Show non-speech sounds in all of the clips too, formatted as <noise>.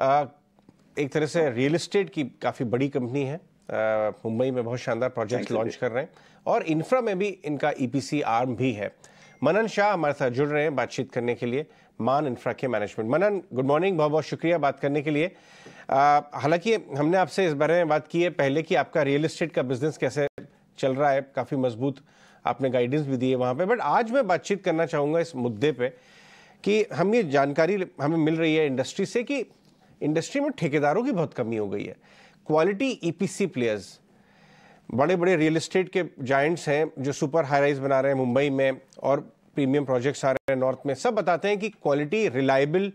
एक तरह से रियल इस्टेट की काफ़ी बड़ी कंपनी है मुंबई में बहुत शानदार प्रोजेक्ट लॉन्च कर रहे हैं और इंफ्रा में भी इनका ईपीसी e आर्म भी है मनन शाह हमारे साथ जुड़ रहे हैं बातचीत करने के लिए मान इंफ्रा के मैनेजमेंट मनन गुड मॉर्निंग बहुत बहुत शुक्रिया बात करने के लिए हालांकि हमने आपसे इस बारे में बात की है पहले कि आपका रियल इस्टेट का बिजनेस कैसे चल रहा है काफ़ी मजबूत आपने गाइडेंस भी दी है वहाँ पर बट आज मैं बातचीत करना चाहूँगा इस मुद्दे पर कि हम ये जानकारी हमें मिल रही है इंडस्ट्री से कि इंडस्ट्री में ठेकेदारों की बहुत कमी हो गई है क्वालिटी ईपीसी प्लेयर्स बड़े बड़े रियल इस्टेट के जाइंट्स हैं जो सुपर हाई राइज बना रहे हैं मुंबई में और प्रीमियम प्रोजेक्ट्स आ रहे हैं नॉर्थ में सब बताते हैं कि क्वालिटी रिलायबल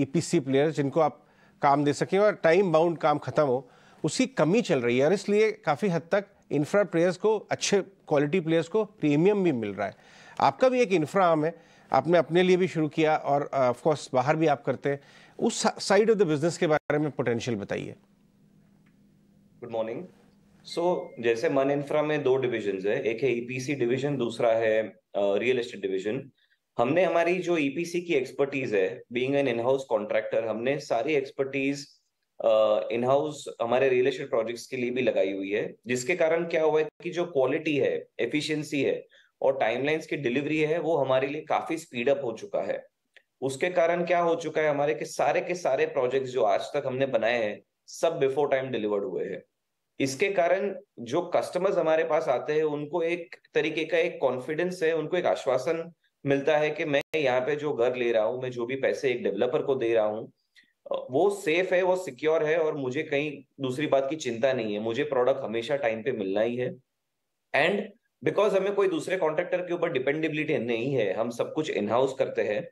ईपीसी प्लेयर्स जिनको आप काम दे सकें और टाइम बाउंड काम खत्म हो उसकी कमी चल रही है और इसलिए काफ़ी हद तक इंफ्रा प्लेयर्स को अच्छे क्वालिटी प्लेयर्स को प्रीमियम भी मिल रहा है आपका भी एक इंफ्रा आम है आपने अपने लिए भी शुरू किया और ऑफकोर्स uh, बाहर भी आप करते हैं उस साइड ऑफ द बिजनेस के बारे में पोटेंशियल बताइए गुड मॉर्निंग सो जैसे मन इंफ्रा में दो डिविजन है एक है ईपीसी e डिविजन दूसरा है रियल एस्टेट डिविजन हमने हमारी जो ईपीसी e की एक्सपर्टीज है बीइंग एन इनहाउस कॉन्ट्रैक्टर हमने सारी एक्सपर्टीज इनहाउस हमारे रियल एस्टेट प्रोजेक्ट्स के लिए भी लगाई हुई है जिसके कारण क्या हुआ है कि जो क्वालिटी है एफिशिएंसी है और टाइमलाइंस की डिलीवरी है वो हमारे लिए काफी स्पीड अप हो चुका है उसके कारण क्या हो चुका है हमारे के सारे के सारे प्रोजेक्ट जो आज तक हमने बनाए हैं सब बिफोर टाइम डिलीवर्ड हुए हैं इसके कारण जो कस्टमर्स हमारे पास आते हैं उनको एक तरीके का एक कॉन्फिडेंस है उनको एक आश्वासन मिलता है कि मैं यहाँ पे जो घर ले रहा हूँ मैं जो भी पैसे एक डेवलपर को दे रहा हूँ वो सेफ है वो सिक्योर है और मुझे कहीं दूसरी बात की चिंता नहीं है मुझे प्रोडक्ट हमेशा टाइम पे मिलना ही है एंड बिकॉज हमें कोई दूसरे कॉन्ट्रेक्टर के ऊपर डिपेंडेबिलिटी नहीं है हम सब कुछ इनहाउस करते हैं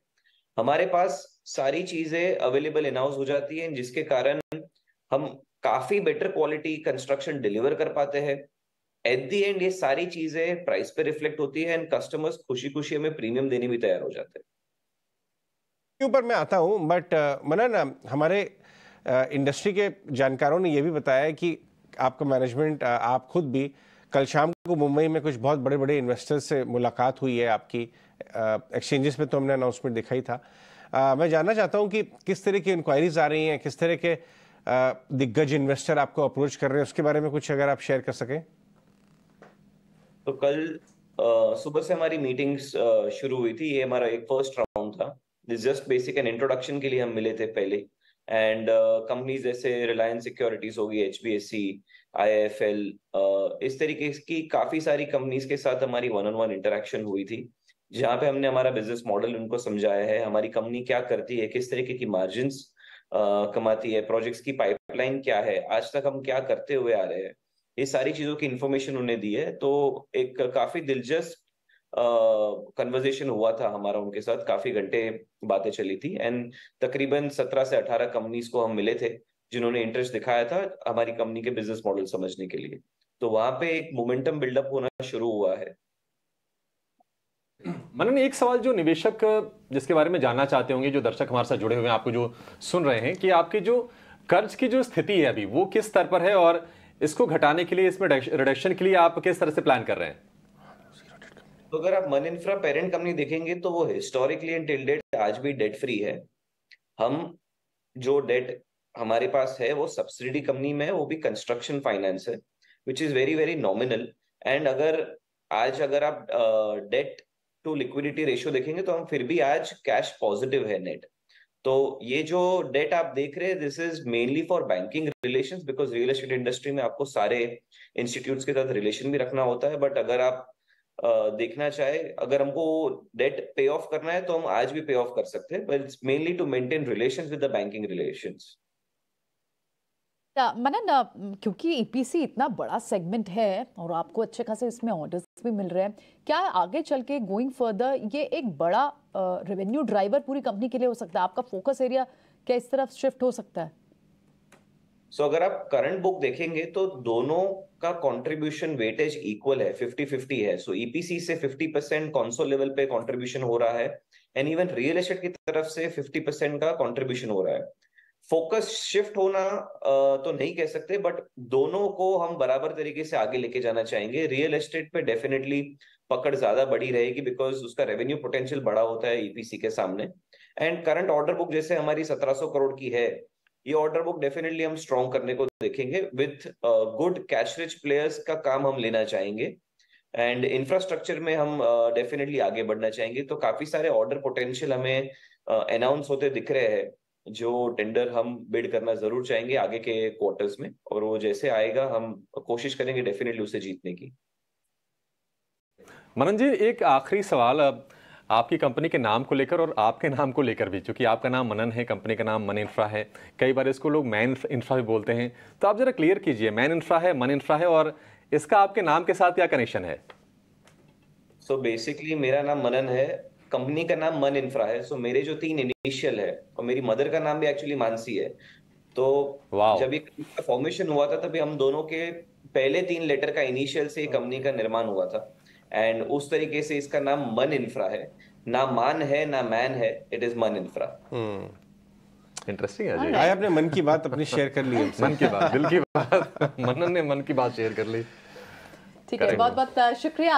हमारे पास सारी चीजें अवेलेबल इनाउस हो जाती है जिसके कारण हम काफी बेटर क्वालिटी कंस्ट्रक्शन डिलीवर कर पाते हैं एट दी एंड ये सारी चीजें प्राइस पे रिफ्लेक्ट होती है एंड कस्टमर्स खुशी खुशी हमें प्रीमियम देने भी तैयार हो जाते हैं ऊपर मैं आता हूँ बट uh, मनन हमारे इंडस्ट्री uh, के जानकारों ने यह भी बताया है कि आपका मैनेजमेंट uh, आप खुद भी कल शाम को मुंबई में कुछ बहुत बड़े बड़े इन्वेस्टर्स से मुलाकात हुई है आपकी एक्सचेंजेस में तो हमने अनाउंसमेंट देखा ही था आ, मैं जानना चाहता हूं कि किस तरह की इंक्वायरीज आ रही हैं किस तरह के दिग्गज इन्वेस्टर आपको अप्रोच कर रहे हैं उसके बारे में कुछ अगर आप शेयर कर सकें तो कल सुबह से हमारी मीटिंग्स शुरू हुई थी ये हमारा एक फर्स्ट राउंड था जस्ट बेसिक एंड इंट्रोडक्शन के लिए हम मिले थे पहले एंड कंपनीज uh, जैसे रिलायंस सिक्योरिटीज होगी H B S C I F L इस तरीके की काफी सारी कंपनीज के साथ हमारी वन ऑन वन इंटरेक्शन हुई थी uh, जहाँ पे हमने हमारा बिजनेस मॉडल उनको समझाया है हमारी कंपनी क्या करती है किस तरीके की मार्जिन कमाती है प्रोजेक्ट्स की पाइपलाइन क्या है आज तक हम क्या करते हुए आ रहे हैं ये सारी चीजों की इंफॉर्मेशन उन्हें दी है तो एक काफी दिलचस्प कन्वर्जेशन uh, हुआ था हमारा उनके साथ काफी घंटे बातें चली थी एंड तकरीबन सत्रह से अठारह कंपनीज को हम मिले थे जिन्होंने इंटरेस्ट दिखाया था हमारी कंपनी के बिजनेस मॉडल समझने के लिए तो वहां पे एक मोमेंटम बिल्डअप होना शुरू हुआ है मनन एक सवाल जो निवेशक जिसके बारे में जानना चाहते होंगे जो दर्शक हमारे साथ जुड़े हुए हैं आपको जो सुन रहे हैं कि आपके जो कर्ज की जो स्थिति है अभी वो किस स्तर पर है और इसको घटाने के लिए इसमें रिडक्शन के लिए आप किस तरह से प्लान कर रहे हैं तो अगर आप मन इंफ्रा पेरेंट कंपनी देखेंगे तो वो हिस्टोरिकली एंड टिल डेट आज भी डेट फ्री है हम जो डेट हमारे पास है वो सब्सिडी कंपनी में वो भी कंस्ट्रक्शन फाइनेंस है which is very very nominal and अगर आज अगर आप debt uh, to liquidity ratio देखेंगे तो हम फिर भी आज कैश पॉजिटिव है नेट तो ये जो डेट आप देख रहे हैं this is mainly for banking relation because real estate industry में आपको सारे इंस्टीट्यूट के साथ रिलेशन भी रखना होता है बट अगर आप देखना चाहे अगर हमको डेट पे ऑफ करना है तो हम आज भी पे ऑफ कर सकते हैं but it's mainly to maintain relation with the banking relations Manan क्योंकि ईपीसी e इतना बड़ा सेगमेंट है और आपको अच्छे खासे इसमें ऑर्डर्स भी मिल रहे हैं क्या आगे चल के गोइंग फर्दर ये एक बड़ा रेवेन्यू ड्राइवर पूरी कंपनी के लिए हो सकता है आपका फोकस एरिया क्या इस तरफ शिफ्ट हो सकता है सो so, अगर आप करंट बुक देखेंगे तो दोनों का कंट्रीब्यूशन वेटेज इक्वल है 50-50 है सो so, ईपीसी e से 50 परसेंट कॉन्सोल लेवल पे कंट्रीब्यूशन हो रहा है एंड इवन रियल एस्टेट की तरफ से 50 परसेंट का कंट्रीब्यूशन हो रहा है फोकस शिफ्ट होना तो नहीं कह सकते बट दोनों को हम बराबर तरीके से आगे लेके जाना चाहेंगे रियल एस्टेट पे डेफिनेटली पकड़ ज्यादा बड़ी रहेगी बिकॉज उसका रेवेन्यू पोटेंशियल बड़ा होता है ईपीसी e के सामने एंड करंट ऑर्डर बुक जैसे हमारी सत्रह करोड़ की है ये ऑर्डर बुक डेफिनेटली हम स्ट्रॉन्ग करने को देखेंगे with good cash rich players का काम हम लेना चाहेंगे एंड इंफ्रास्ट्रक्चर में हम डेफिनेटली uh, आगे बढ़ना चाहेंगे तो काफी सारे ऑर्डर पोटेंशियल हमें अनाउंस uh, होते दिख रहे हैं जो टेंडर हम बिड करना जरूर चाहेंगे आगे के क्वार्टर्स में और वो जैसे आएगा हम कोशिश करेंगे डेफिनेटली उसे जीतने की मनन जी एक आखिरी सवाल अब आपकी कंपनी के नाम को लेकर और आपके नाम को लेकर भी क्योंकि आपका नाम मनन है कंपनी का नाम मन इंफ्रा है कई बार इसको लोग मैन इंफ्रा भी बोलते हैं तो आप जरा क्लियर कीजिए मैन इंफ्रा है मन इंफ्रा है और इसका आपके नाम के साथ क्या कनेक्शन है सो so बेसिकली मेरा नाम मनन है कंपनी का नाम मन इंफ्रा है सो मेरे जो तीन इनिशियल है और मेरी मदर का नाम भी एक्चुअली मानसी है तो जब ये फॉर्मेशन हुआ था तभी हम दोनों के पहले तीन लेटर का इनिशियल से कंपनी का निर्माण हुआ था एंड उस तरीके से इसका नाम मन इंफ्रा है ना मान है ना मैन है it is Man infra interesting है जी आपने मन की बात अपनी शेयर कर ली <laughs> मन की बात दिल की बात <laughs> मनन ने मन की बात शेयर कर ली ठीक है बहुत बहुत शुक्रिया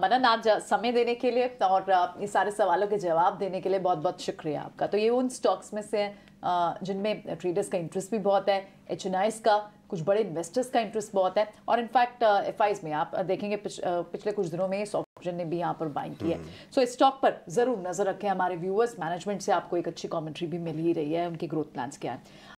मनन आज समय देने के लिए और ये सारे सवालों के जवाब देने के लिए बहुत बहुत शुक्रिया आपका तो ये उन स्टॉक्स में से जिनमें ट्रेडर्स का इंटरेस्ट भी बहुत है एच का कुछ बड़े इन्वेस्टर्स का इंटरेस्ट बहुत है और इनफैक्ट एफ में आप देखेंगे पिछ, पिछले कुछ दिनों में सॉफ्टवेयर ने भी यहाँ पर बाइंग की है सो हम्म। so, इस स्टॉक पर ज़रूर नज़र रखें हमारे व्यूअर्स मैनेजमेंट से आपको एक अच्छी कॉमेंट्री भी मिल ही रही है उनके ग्रोथ प्लान्स क्या है